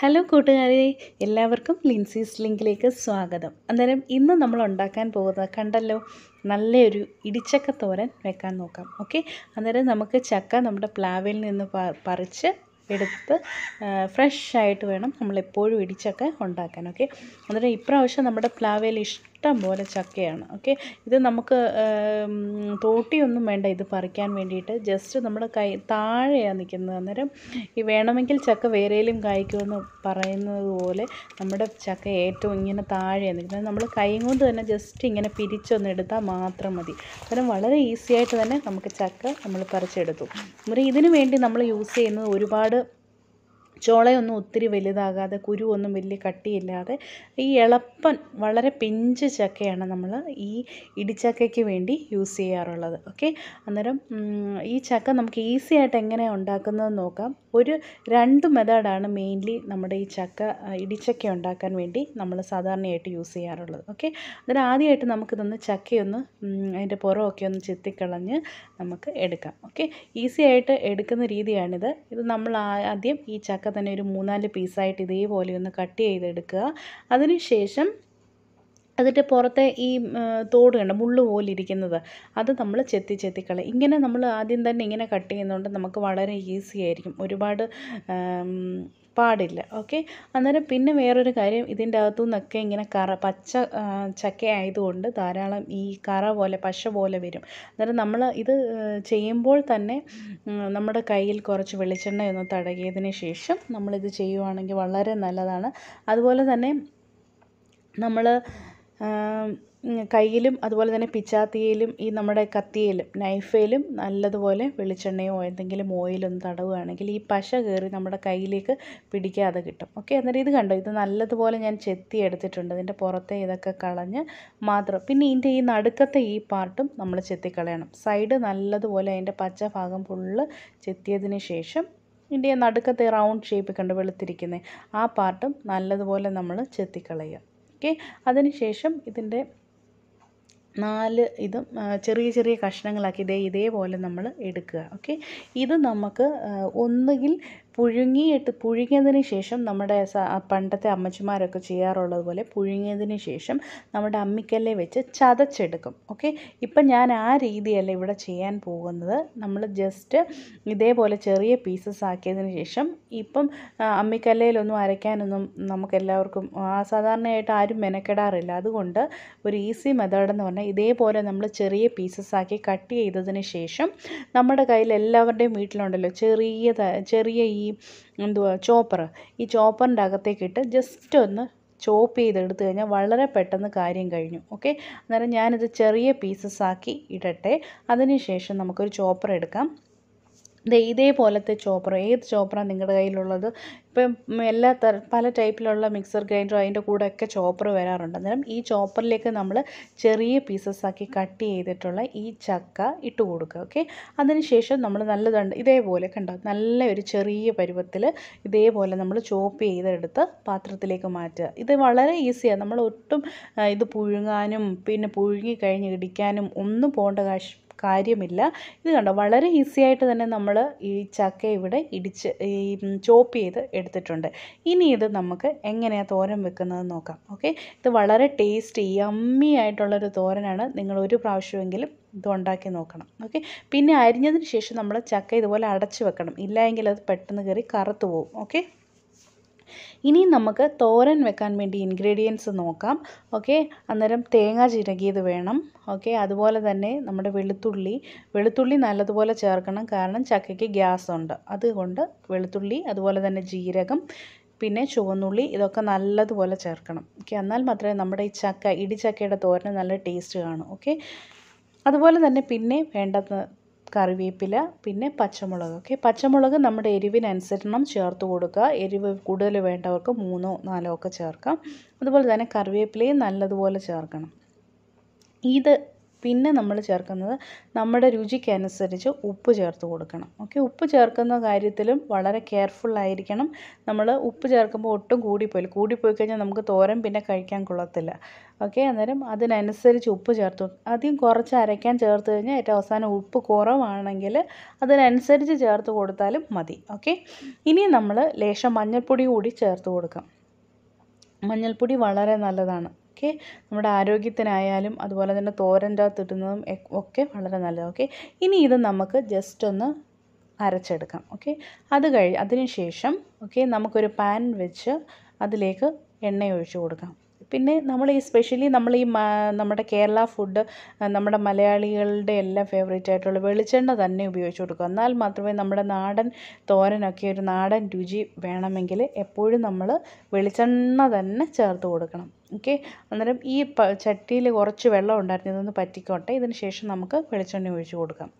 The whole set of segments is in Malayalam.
ഹലോ കൂട്ടുകാരെ എല്ലാവർക്കും ലിൻസീസ് ലിങ്കിലേക്ക് സ്വാഗതം അന്നേരം ഇന്ന് നമ്മൾ ഉണ്ടാക്കാൻ പോകുന്നത് കണ്ടല്ലോ നല്ലൊരു ഇടിച്ചക്ക തോരൻ വെക്കാൻ നോക്കാം ഓക്കെ അന്നേരം നമുക്ക് ചക്ക നമ്മുടെ പ്ലാവിൽ നിന്ന് പറിച്ച് എടുത്ത് ഫ്രഷ് ആയിട്ട് വേണം നമ്മളെപ്പോഴും ഇടിച്ചക്ക ഉണ്ടാക്കാൻ ഓക്കെ അന്നേരം ഇപ്രാവശ്യം നമ്മുടെ പ്ലാവേൽ ഇഷ് ഇഷ്ടം പോലെ ചക്കയാണ് ഓക്കെ ഇത് നമുക്ക് തോട്ടിയൊന്നും വേണ്ട ഇത് പറിക്കാൻ വേണ്ടിയിട്ട് ജസ്റ്റ് നമ്മൾ കൈ താഴെയാണ് നിൽക്കുന്നത് അന്നേരം ഈ വേണമെങ്കിൽ ചക്ക വേറെയിലും കായ്ക്കുമെന്ന് പറയുന്നത് പോലെ നമ്മുടെ ചക്ക ഏറ്റവും ഇങ്ങനെ താഴെയാണ് നിൽക്കുന്നത് നമ്മൾ കൈ കൊണ്ട് തന്നെ ജസ്റ്റ് ഇങ്ങനെ പിരിച്ചൊന്ന് എടുത്താൽ മാത്രം മതി അന്നേരം വളരെ ഈസി ആയിട്ട് തന്നെ നമുക്ക് ചക്ക നമ്മൾ പറിച്ചെടുത്തു അന്നേരം ഇതിനു വേണ്ടി നമ്മൾ യൂസ് ചെയ്യുന്നത് ഒരുപാട് ചോളയൊന്നും ഒത്തിരി വലുതാകാതെ ഒന്നും വലിയ കട്ടിയില്ലാതെ ഈ ഇളപ്പൻ വളരെ പിഞ്ച് ചക്കയാണ് നമ്മൾ ഈ ഇടിച്ചക്കയ്ക്ക് വേണ്ടി യൂസ് ചെയ്യാറുള്ളത് ഓക്കെ അന്നേരം ഈ ചക്ക നമുക്ക് ഈസി ആയിട്ട് എങ്ങനെ ഉണ്ടാക്കുന്നത് നോക്കാം ഒരു രണ്ട് മെത്തേഡാണ് മെയിൻലി നമ്മുടെ ഈ ചക്ക ഇടിച്ചക്ക ഉണ്ടാക്കാൻ വേണ്ടി നമ്മൾ സാധാരണയായിട്ട് യൂസ് ചെയ്യാറുള്ളത് ഓക്കെ അന്നേരം ആദ്യമായിട്ട് നമുക്കിതൊന്ന് ചക്കയൊന്ന് അതിൻ്റെ പുറമൊക്കെ ഒന്ന് ചെത്തിക്കളഞ്ഞ് നമുക്ക് എടുക്കാം ഓക്കെ ഈസി ആയിട്ട് എടുക്കുന്ന രീതിയാണിത് ഇത് നമ്മൾ ആദ്യം ഈ ചക്ക ഇതൊക്കെ തന്നെ ഒരു മൂന്നാല് പീസായിട്ട് ഇതേപോലെ ഒന്ന് കട്ട് ചെയ്തെടുക്കുക അതിനുശേഷം അതിൻ്റെ പുറത്തെ ഈ തോട് കണ്ട മുള്ളു പോലെ ഇരിക്കുന്നത് അത് നമ്മൾ ചെത്തി ചെത്തിക്കള ഇങ്ങനെ നമ്മൾ ആദ്യം തന്നെ ഇങ്ങനെ കട്ട് ചെയ്യുന്നതുകൊണ്ട് നമുക്ക് വളരെ ഈസി ആയിരിക്കും ഒരുപാട് പാടില്ല ഓക്കെ അന്നേരം പിന്നെ വേറൊരു കാര്യം ഇതിൻ്റെ അകത്തു നിന്നൊക്കെ ഇങ്ങനെ കറ പച്ച ചക്ക ആയതുകൊണ്ട് ധാരാളം ഈ കറ പോലെ പശ പോലെ വരും അന്നേരം നമ്മൾ ഇത് ചെയ്യുമ്പോൾ തന്നെ നമ്മുടെ കയ്യിൽ കുറച്ച് വെളിച്ചെണ്ണ ഒന്ന് തടകിയതിന് ശേഷം നമ്മളിത് ചെയ്യുവാണെങ്കിൽ വളരെ നല്ലതാണ് അതുപോലെ തന്നെ നമ്മൾ കയ്യിലും അതുപോലെ തന്നെ പിച്ചാത്തിയിലും ഈ നമ്മുടെ കത്തിയിലും നൈഫയിലും നല്ലതുപോലെ വെളിച്ചെണ്ണയോ എന്തെങ്കിലും ഓയിലൊന്ന് തടവുകയാണെങ്കിൽ ഈ പശ കയറി നമ്മുടെ കയ്യിലേക്ക് പിടിക്കാതെ കിട്ടും ഓക്കെ എന്നിട്ട് ഇത് കണ്ടോ ഇത് നല്ലതുപോലെ ഞാൻ ചെത്തി എടുത്തിട്ടുണ്ട് ഇതിൻ്റെ പുറത്തെ ഇതൊക്കെ കളഞ്ഞ് മാത്രം പിന്നെ ഇതിൻ്റെ ഈ നടുക്കത്തെ ഈ പാർട്ടും നമ്മൾ ചെത്തിക്കളയണം സൈഡ് നല്ലതുപോലെ അതിൻ്റെ പച്ച ഭാഗം ഫുള്ള് ചെത്തിയതിന് ശേഷം ഇതിൻ്റെ നടുക്കത്തെ റൗണ്ട് ഷേപ്പ് കണ്ട് വെളുത്തിരിക്കുന്നത് ആ പാർട്ടും നല്ലതുപോലെ നമ്മൾ ചെത്തിക്കളയുക ഓക്കെ അതിനുശേഷം ഇതിൻ്റെ നാല് ഇതും ചെറിയ ചെറിയ കഷ്ണങ്ങളാക്കി ദേ ഇതേപോലെ നമ്മൾ എടുക്കുക ഓക്കെ ഇത് നമുക്ക് ഒന്നുകിൽ പുഴുങ്ങിയിട്ട് പുഴുങ്ങിയതിന് ശേഷം നമ്മുടെ പണ്ടത്തെ അമ്മച്ചിമാരൊക്കെ ചെയ്യാറുള്ളത് പോലെ പുഴുങ്ങിയതിന് ശേഷം നമ്മുടെ അമ്മിക്കല്ലേ വെച്ച് ചതച്ചെടുക്കും ഓക്കെ ഇപ്പം ഞാൻ ആ രീതിയല്ല ഇവിടെ ചെയ്യാൻ പോകുന്നത് നമ്മൾ ജസ്റ്റ് ഇതേപോലെ ചെറിയ പീസസ് ആക്കിയതിന് ശേഷം ഇപ്പം അമ്മിക്കല്ലയിലൊന്നും അരയ്ക്കാനൊന്നും നമുക്കെല്ലാവർക്കും സാധാരണയായിട്ട് ആരും മെനക്കെടാറില്ല അതുകൊണ്ട് ഒരു ഈസി മെത്തേഡ് എന്ന് പറഞ്ഞാൽ ഇതേപോലെ നമ്മൾ ചെറിയ പീസസ് ആക്കി കട്ട് ചെയ്തതിന് ശേഷം നമ്മുടെ കയ്യിൽ എല്ലാവരുടെയും വീട്ടിലുണ്ടല്ലോ ചെറിയ ചെറിയ ഈ എന്തുവാ ചോപ്പർ ഈ ചോപ്പറിൻ്റെ അകത്തേക്കിട്ട് ജസ്റ്റ് ഒന്ന് ചോപ്പ് ചെയ്തെടുത്തു കഴിഞ്ഞാൽ വളരെ പെട്ടെന്ന് കാര്യം കഴിഞ്ഞു ഓക്കെ അന്നേരം ഞാനിത് ചെറിയ പീസസ് ആക്കി ഇടട്ടെ അതിനുശേഷം നമുക്കൊരു ചോപ്പർ എടുക്കാം ഇതേപോലത്തെ ചോപ്പർ ഏത് ചോപ്പറാണ് നിങ്ങളുടെ കയ്യിലുള്ളത് ഇപ്പം എല്ലാ തര പല ടൈപ്പിലുള്ള മിക്സർ ഗ്രൈൻഡർ അതിൻ്റെ കൂടെയൊക്കെ ചോപ്പർ വരാറുണ്ട് അന്നേരം ഈ ചോപ്പറിലേക്ക് നമ്മൾ ചെറിയ പീസസ് ആക്കി കട്ട് ചെയ്തിട്ടുള്ള ഈ ചക്ക ഇട്ട് കൊടുക്കുക ഓക്കെ അതിനുശേഷം നമ്മൾ നല്ലതുണ്ട് ഇതേപോലെ കണ്ടോ നല്ല ഒരു ചെറിയ പരുവത്തിൽ ഇതേപോലെ നമ്മൾ ചോപ്പ് ചെയ്തെടുത്ത് പാത്രത്തിലേക്ക് മാറ്റുക ഇത് വളരെ ഈസിയാണ് നമ്മൾ ഒട്ടും ഇത് പുഴുങ്ങാനും പിന്നെ പുഴുങ്ങി കഴിഞ്ഞ് ഇടിക്കാനും ഒന്നും പോകേണ്ട കാശ് കാര്യമില്ല ഇത് കണ്ടോ വളരെ ഈസി ആയിട്ട് തന്നെ നമ്മൾ ഈ ചക്ക ഇവിടെ ഇടിച്ച് ഈ ചോപ്പ് ചെയ്ത് എടുത്തിട്ടുണ്ട് ഇനി ഇത് നമുക്ക് എങ്ങനെയാണ് തോരൻ വെക്കുന്നത് നോക്കാം ഓക്കെ ഇത് വളരെ ടേസ്റ്റി യമ്മി ആയിട്ടുള്ളൊരു തോരനാണ് നിങ്ങൾ ഒരു പ്രാവശ്യമെങ്കിലും ഉണ്ടാക്കി നോക്കണം ഓക്കെ പിന്നെ അരിഞ്ഞതിന് ശേഷം നമ്മൾ ചക്ക ഇതുപോലെ അടച്ച് വെക്കണം ഇല്ലായെങ്കിൽ അത് പെട്ടെന്ന് കയറി കറുത്തു പോകും ഓക്കെ ഇനി നമുക്ക് തോരൻ വെക്കാൻ വേണ്ടി ഇൻഗ്രീഡിയൻസ് നോക്കാം ഓക്കെ അന്നേരം തേങ്ങ ചിരകിയത് വേണം ഓക്കെ അതുപോലെ തന്നെ നമ്മുടെ വെളുത്തുള്ളി വെളുത്തുള്ളി നല്ലതുപോലെ ചേർക്കണം കാരണം ചക്കയ്ക്ക് ഗ്യാസ് ഉണ്ട് അതുകൊണ്ട് വെളുത്തുള്ളി അതുപോലെ തന്നെ ജീരകം പിന്നെ ചുവന്നുള്ളി ഇതൊക്കെ നല്ലതുപോലെ ചേർക്കണം ഓക്കെ എന്നാൽ മാത്രമേ നമ്മുടെ ഈ ചക്ക ഇടിച്ചക്കയുടെ തോരന് നല്ല ടേസ്റ്റ് കാണൂ ഓക്കെ അതുപോലെ തന്നെ പിന്നെ വേണ്ടത് കറിവേപ്പില പിന്നെ പച്ചമുളക് ഓക്കെ പച്ചമുളക് നമ്മുടെ എരിവിനനുസരണം ചേർത്ത് കൊടുക്കുക എരിവ് കൂടുതൽ വേണ്ടവർക്ക് മൂന്നോ നാലോ ഒക്കെ ചേർക്കാം അതുപോലെ തന്നെ കറിവേപ്പിലയും നല്ലതുപോലെ ചേർക്കണം ഇത് പിന്നെ നമ്മൾ ചേർക്കുന്നത് നമ്മുടെ രുചിക്കനുസരിച്ച് ഉപ്പ് ചേർത്ത് കൊടുക്കണം ഓക്കെ ഉപ്പ് ചേർക്കുന്ന കാര്യത്തിലും വളരെ കെയർഫുള്ളായിരിക്കണം നമ്മൾ ഉപ്പ് ചേർക്കുമ്പോൾ ഒട്ടും കൂടിപ്പോയില്ല കൂടിപ്പോയി കഴിഞ്ഞാൽ നമുക്ക് തോരൻ പിന്നെ കഴിക്കാൻ കൊള്ളത്തില്ല ഓക്കെ അന്നേരം അതിനനുസരിച്ച് ഉപ്പ് ചേർത്ത് ആദ്യം കുറച്ച് അരയ്ക്കാൻ ചേർത്ത് കഴിഞ്ഞാൽ ഏറ്റവും അവസാനം ഉപ്പ് കുറവാണെങ്കിൽ അതിനനുസരിച്ച് ചേർത്ത് കൊടുത്താലും മതി ഓക്കെ ഇനി നമ്മൾ ലേശം മഞ്ഞൾപ്പൊടി കൂടി ചേർത്ത് കൊടുക്കാം മഞ്ഞൾപ്പൊടി വളരെ നല്ലതാണ് ഓക്കെ നമ്മുടെ ആരോഗ്യത്തിനായാലും അതുപോലെ തന്നെ തോരൻ്റെ അകത്ത് ഒക്കെ വളരെ നല്ലത് ഓക്കെ ഇനി ഇത് നമുക്ക് ജസ്റ്റ് ഒന്ന് അരച്ചെടുക്കാം ഓക്കെ അത് കഴി അതിന് ശേഷം ഓക്കെ നമുക്കൊരു പാൻ വെച്ച് അതിലേക്ക് എണ്ണ ഒഴിച്ച് കൊടുക്കാം പിന്നെ നമ്മൾ ഈ സ്പെഷ്യലി നമ്മൾ ഈ നമ്മുടെ കേരള ഫുഡ് നമ്മുടെ മലയാളികളുടെ എല്ലാം ഫേവറേറ്റ് ആയിട്ടുള്ള വെളിച്ചെണ്ണ തന്നെ ഉപയോഗിച്ച് കൊടുക്കുക എന്നാൽ മാത്രമേ നമ്മുടെ നാടൻ തോരനൊക്കെ ഒരു നാടൻ രുചി വേണമെങ്കിൽ എപ്പോഴും നമ്മൾ വെളിച്ചെണ്ണ തന്നെ ചേർത്ത് കൊടുക്കണം ഓക്കെ അന്നേരം ഈ ചട്ടിയിൽ കുറച്ച് വെള്ളം ഉണ്ടായിരുന്നു ഇതൊന്ന് പറ്റിക്കോട്ടെ ഇതിന് ശേഷം നമുക്ക് വെളിച്ചെണ്ണ ഒഴിച്ചു കൊടുക്കാം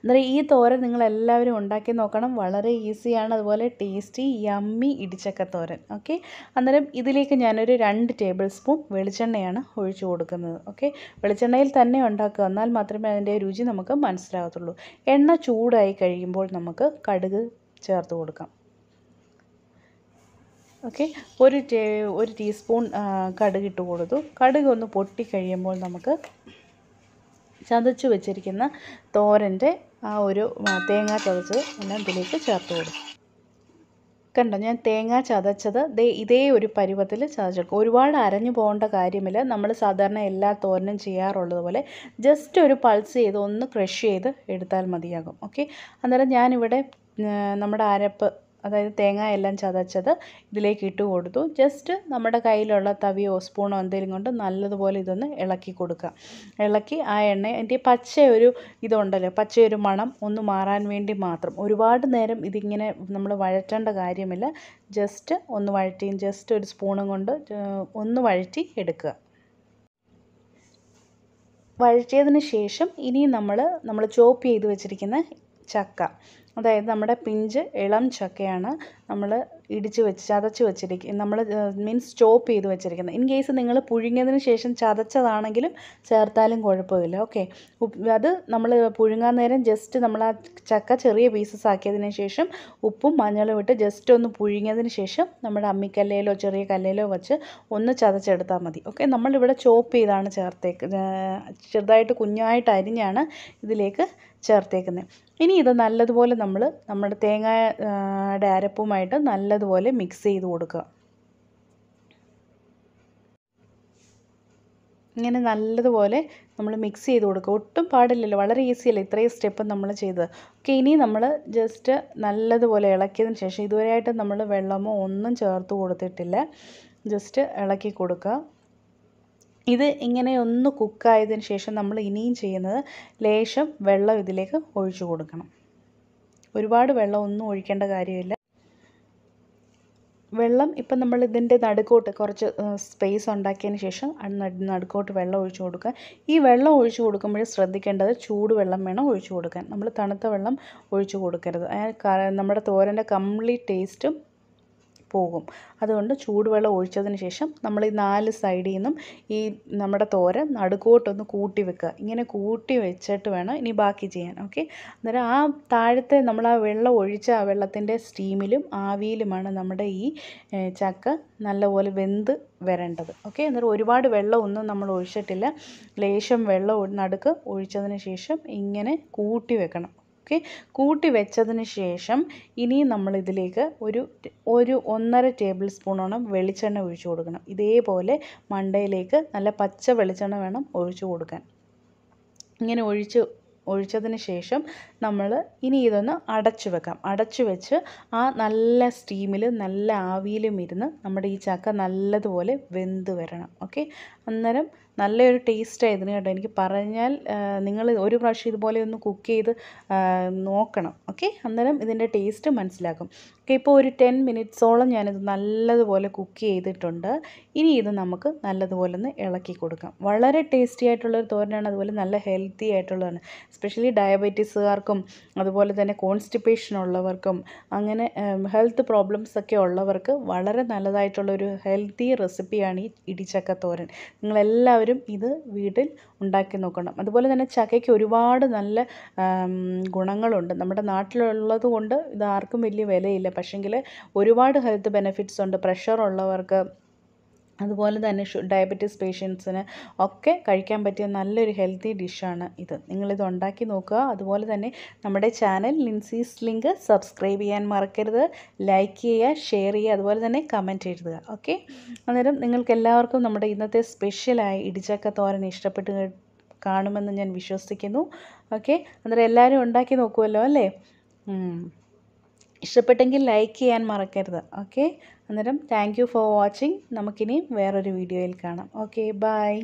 അന്നേരം ഈ തോരൻ നിങ്ങളെല്ലാവരും ഉണ്ടാക്കി നോക്കണം വളരെ ഈസിയാണ് അതുപോലെ ടേസ്റ്റി യമ്മി ഇടിച്ചക്ക തോരൻ ഓക്കെ അന്നേരം ഇതിലേക്ക് ഞാനൊരു രണ്ട് ടേബിൾ സ്പൂൺ വെളിച്ചെണ്ണയാണ് ഒഴിച്ചു കൊടുക്കുന്നത് ഓക്കെ വെളിച്ചെണ്ണയിൽ തന്നെ ഉണ്ടാക്കുക എന്നാൽ മാത്രമേ അതിൻ്റെ രുചി നമുക്ക് മനസ്സിലാകത്തുള്ളൂ എണ്ണ ചൂടായി കഴിയുമ്പോൾ നമുക്ക് കടുക് ചേർത്ത് കൊടുക്കാം ഓക്കെ ഒരു ടേ ഒരു ടീസ്പൂൺ കടുക് ഇട്ട് കൊടുത്തു കടുക് ഒന്ന് പൊട്ടിക്കഴിയുമ്പോൾ നമുക്ക് ചതച്ച് വെച്ചിരിക്കുന്ന തോരൻ്റെ ആ ഒരു തേങ്ങ ചതച്ച് എല്ലാം ഇതിലേക്ക് ചേർത്ത് കൊടുക്കും കണ്ടോ ഞാൻ തേങ്ങ ചതച്ചത് ദേ ഇതേ ഒരു പരുവത്തിൽ ചതച്ചെടുക്കും ഒരുപാട് അരഞ്ഞു പോകേണ്ട കാര്യമില്ല നമ്മൾ സാധാരണ എല്ലാ തോരനും ചെയ്യാറുള്ളതുപോലെ ജസ്റ്റ് ഒരു പൾസ് ചെയ്ത് ഒന്ന് ക്രഷ് ചെയ്ത് എടുത്താൽ മതിയാകും ഓക്കെ അന്നേരം ഞാനിവിടെ നമ്മുടെ അരപ്പ് അതായത് തേങ്ങ എല്ലാം ചതച്ചത് ഇതിലേക്ക് ഇട്ട് കൊടുത്തു ജസ്റ്റ് നമ്മുടെ കയ്യിലുള്ള തവിയോ സ്പൂണോ എന്തെങ്കിലും കൊണ്ട് നല്ലതുപോലെ ഇതൊന്ന് ഇളക്കി കൊടുക്കുക ഇളക്കി ആ എണ്ണ എൻ്റെ പച്ച ഒരു ഇതുണ്ടല്ലോ പച്ചയൊരു മണം ഒന്ന് മാറാൻ വേണ്ടി മാത്രം ഒരുപാട് നേരം ഇതിങ്ങനെ നമ്മൾ വഴറ്റേണ്ട കാര്യമില്ല ജസ്റ്റ് ഒന്ന് വഴറ്റിയും ജസ്റ്റ് ഒരു സ്പൂണും കൊണ്ട് ഒന്ന് വഴറ്റി എടുക്കുക വഴറ്റിയതിന് ശേഷം ഇനി നമ്മൾ നമ്മൾ ചോപ്പ് ചെയ്ത് വെച്ചിരിക്കുന്ന ചക്ക അതായത് നമ്മുടെ പിഞ്ച് ഇളം ചക്കയാണ് നമ്മൾ ഇടിച്ച് വെച്ച് ചതച്ച് വെച്ചിരിക്കും നമ്മൾ മീൻസ് ചോപ്പ് ചെയ്ത് വെച്ചിരിക്കുന്നത് ഇൻ കേസ് നിങ്ങൾ പുഴുങ്ങിയതിന് ശേഷം ചതച്ചതാണെങ്കിലും ചേർത്താലും കുഴപ്പമില്ല ഓക്കെ അത് നമ്മൾ പുഴുങ്ങാൻ നേരം ജസ്റ്റ് നമ്മൾ ആ ചക്ക ചെറിയ പീസസ് ആക്കിയതിന് ശേഷം ഉപ്പും മഞ്ഞളും ഇട്ട് ജസ്റ്റ് ഒന്ന് പുഴുങ്ങിയതിന് ശേഷം നമ്മുടെ അമ്മിക്കല്ലയിലോ ചെറിയ കല്ലയിലോ വെച്ച് ഒന്ന് ചതച്ചെടുത്താൽ മതി ഓക്കെ നമ്മളിവിടെ ചോപ്പ് ചെയ്താണ് ചേർത്തേക്ക് ചെറുതായിട്ട് കുഞ്ഞായിട്ട് അരിഞ്ഞാണ് ഇതിലേക്ക് ചേർത്തേക്കുന്നത് ഇനി ഇത് നല്ലതുപോലെ നമ്മൾ നമ്മുടെ തേങ്ങയുടെ അരപ്പുമായിട്ട് നല്ലതുപോലെ മിക്സ് ചെയ്ത് കൊടുക്കുക ഇങ്ങനെ നല്ലതുപോലെ നമ്മൾ മിക്സ് ചെയ്ത് കൊടുക്കുക ഒട്ടും പാടില്ലല്ലോ വളരെ ഈസിയല്ലേ ഇത്രയും സ്റ്റെപ്പ് നമ്മൾ ചെയ്തത് ഓക്കെ ഇനി നമ്മൾ ജസ്റ്റ് നല്ലതുപോലെ ഇളക്കിയതിന് ശേഷം ഇതുവരെയായിട്ട് നമ്മൾ വെള്ളമോ ഒന്നും ചേർത്ത് കൊടുത്തിട്ടില്ല ജസ്റ്റ് ഇളക്കി കൊടുക്കുക ഇത് ഇങ്ങനെ ഒന്ന് കുക്കായതിന് ശേഷം നമ്മൾ ഇനിയും ചെയ്യുന്നത് ലേശം വെള്ളം ഇതിലേക്ക് ഒഴിച്ചു കൊടുക്കണം ഒരുപാട് വെള്ളം ഒന്നും ഒഴിക്കേണ്ട കാര്യമില്ല വെള്ളം ഇപ്പം നമ്മൾ ഇതിൻ്റെ നടുക്കോട്ട് കുറച്ച് സ്പേസ് ഉണ്ടാക്കിയതിന് ശേഷം നടുക്കോട്ട് വെള്ളം ഒഴിച്ചു കൊടുക്കുക ഈ വെള്ളം ഒഴിച്ചു കൊടുക്കുമ്പോൾ ശ്രദ്ധിക്കേണ്ടത് ചൂടുവെള്ളം വേണം ഒഴിച്ചു കൊടുക്കാൻ നമ്മൾ തണുത്ത വെള്ളം ഒഴിച്ചു കൊടുക്കരുത് നമ്മുടെ തോരൻ്റെ കംപ്ലീറ്റ് ടേസ്റ്റും പോകും അതുകൊണ്ട് ചൂടുവെള്ളം ഒഴിച്ചതിന് ശേഷം നമ്മൾ ഈ നാല് സൈഡിൽ നിന്നും ഈ നമ്മുടെ തോര നടുക്കോട്ടൊന്ന് കൂട്ടി വെക്കുക ഇങ്ങനെ കൂട്ടി വെച്ചിട്ട് വേണം ഇനി ബാക്കി ചെയ്യാൻ ഓക്കെ അന്നേരം ആ താഴത്തെ നമ്മൾ ആ വെള്ളം ഒഴിച്ച ആ വെള്ളത്തിൻ്റെ സ്റ്റീമിലും ആവിയിലുമാണ് നമ്മുടെ ഈ ചക്ക നല്ലപോലെ വെന്ത് വരേണ്ടത് ഓക്കെ അന്നേരം ഒരുപാട് വെള്ളമൊന്നും നമ്മൾ ഒഴിച്ചിട്ടില്ല ലേശം വെള്ളം നടുക്ക് ഒഴിച്ചതിന് ശേഷം ഇങ്ങനെ കൂട്ടി വെക്കണം ഓക്കെ കൂട്ടി വെച്ചതിന് ശേഷം ഇനി നമ്മളിതിലേക്ക് ഒരു ഒരു ഒന്നര ടേബിൾ സ്പൂണോളം വെളിച്ചെണ്ണ ഒഴിച്ചു കൊടുക്കണം ഇതേപോലെ മണ്ടയിലേക്ക് നല്ല പച്ച വെളിച്ചെണ്ണ വേണം ഒഴിച്ചു കൊടുക്കാൻ ഇങ്ങനെ ഒഴിച്ച് ഒഴിച്ചതിന് ശേഷം നമ്മൾ ഇനി ഇതൊന്ന് അടച്ചു വെക്കാം അടച്ചു വെച്ച് ആ നല്ല സ്റ്റീമിൽ നല്ല ആവിയിലും ഇരുന്ന് നമ്മുടെ ഈ ചക്ക നല്ലതുപോലെ വെന്ത് വരണം ഓക്കെ അന്നേരം നല്ലൊരു ടേസ്റ്റാണ് ഇതിന് കേട്ടോ എനിക്ക് പറഞ്ഞാൽ നിങ്ങൾ ഒരു പ്രാവശ്യം ഇതുപോലെ ഒന്ന് കുക്ക് ചെയ്ത് നോക്കണം ഓക്കെ അന്നേരം ഇതിൻ്റെ ടേസ്റ്റ് മനസ്സിലാക്കും ഓക്കെ ഇപ്പോൾ ഒരു ടെൻ മിനിറ്റ്സോളം ഞാനിത് നല്ലതുപോലെ കുക്ക് ചെയ്തിട്ടുണ്ട് ഇനി ഇത് നമുക്ക് നല്ലതുപോലെ ഒന്ന് ഇളക്കി കൊടുക്കാം വളരെ ടേസ്റ്റി ആയിട്ടുള്ളൊരു തോരനാണ് അതുപോലെ നല്ല ഹെൽത്തി ആയിട്ടുള്ളതാണ് സ്പെഷ്യലി ഡയബറ്റീസുകാർക്കും അതുപോലെ തന്നെ കോൺസ്റ്റിപ്പേഷൻ ഉള്ളവർക്കും അങ്ങനെ ഹെൽത്ത് പ്രോബ്ലംസ് ഒക്കെ ഉള്ളവർക്ക് വളരെ നല്ലതായിട്ടുള്ളൊരു ഹെൽത്തി റെസിപ്പിയാണ് ഈ ഇടിച്ചക്ക തോരൻ നിങ്ങളെല്ലാവരും എല്ലാവരും ഇത് വീട്ടിൽ ഉണ്ടാക്കി നോക്കണം അതുപോലെ തന്നെ ചക്കയ്ക്ക് ഒരുപാട് നല്ല ഗുണങ്ങളുണ്ട് നമ്മുടെ നാട്ടിലുള്ളത് കൊണ്ട് ഇത് ആർക്കും വലിയ വിലയില്ല പക്ഷേങ്കിൽ ഒരുപാട് ഹെൽത്ത് ബെനിഫിറ്റ്സ് ഉണ്ട് പ്രഷറുള്ളവർക്ക് അതുപോലെ തന്നെ ഡയബറ്റിസ് പേഷ്യൻസിന് ഒക്കെ കഴിക്കാൻ പറ്റിയ നല്ലൊരു ഹെൽത്തി ഡിഷാണ് ഇത് നിങ്ങളിത് ഉണ്ടാക്കി നോക്കുക അതുപോലെ തന്നെ നമ്മുടെ ചാനൽ ലിൻസീസ് ലിങ്ക് സബ്സ്ക്രൈബ് ചെയ്യാൻ മറക്കരുത് ലൈക്ക് ചെയ്യുക ഷെയർ ചെയ്യുക അതുപോലെ തന്നെ കമൻറ്റ് എഴുതുക ഓക്കെ അന്നേരം നിങ്ങൾക്ക് എല്ലാവർക്കും നമ്മുടെ ഇന്നത്തെ സ്പെഷ്യലായ ഇടിച്ചക്ക തോരൻ ഇഷ്ടപ്പെട്ട് കാണുമെന്ന് ഞാൻ വിശ്വസിക്കുന്നു ഓക്കെ അന്നേരം എല്ലാവരും ഉണ്ടാക്കി നോക്കുമല്ലോ അല്ലേ ഇഷ്ടപ്പെട്ടെങ്കിൽ ലൈക്ക് ചെയ്യാൻ മറക്കരുത് ഓക്കെ അന്നേരം താങ്ക് ഫോർ വാച്ചിങ് നമുക്കിനി വേറൊരു വീഡിയോയിൽ കാണാം ഓക്കെ ബായ്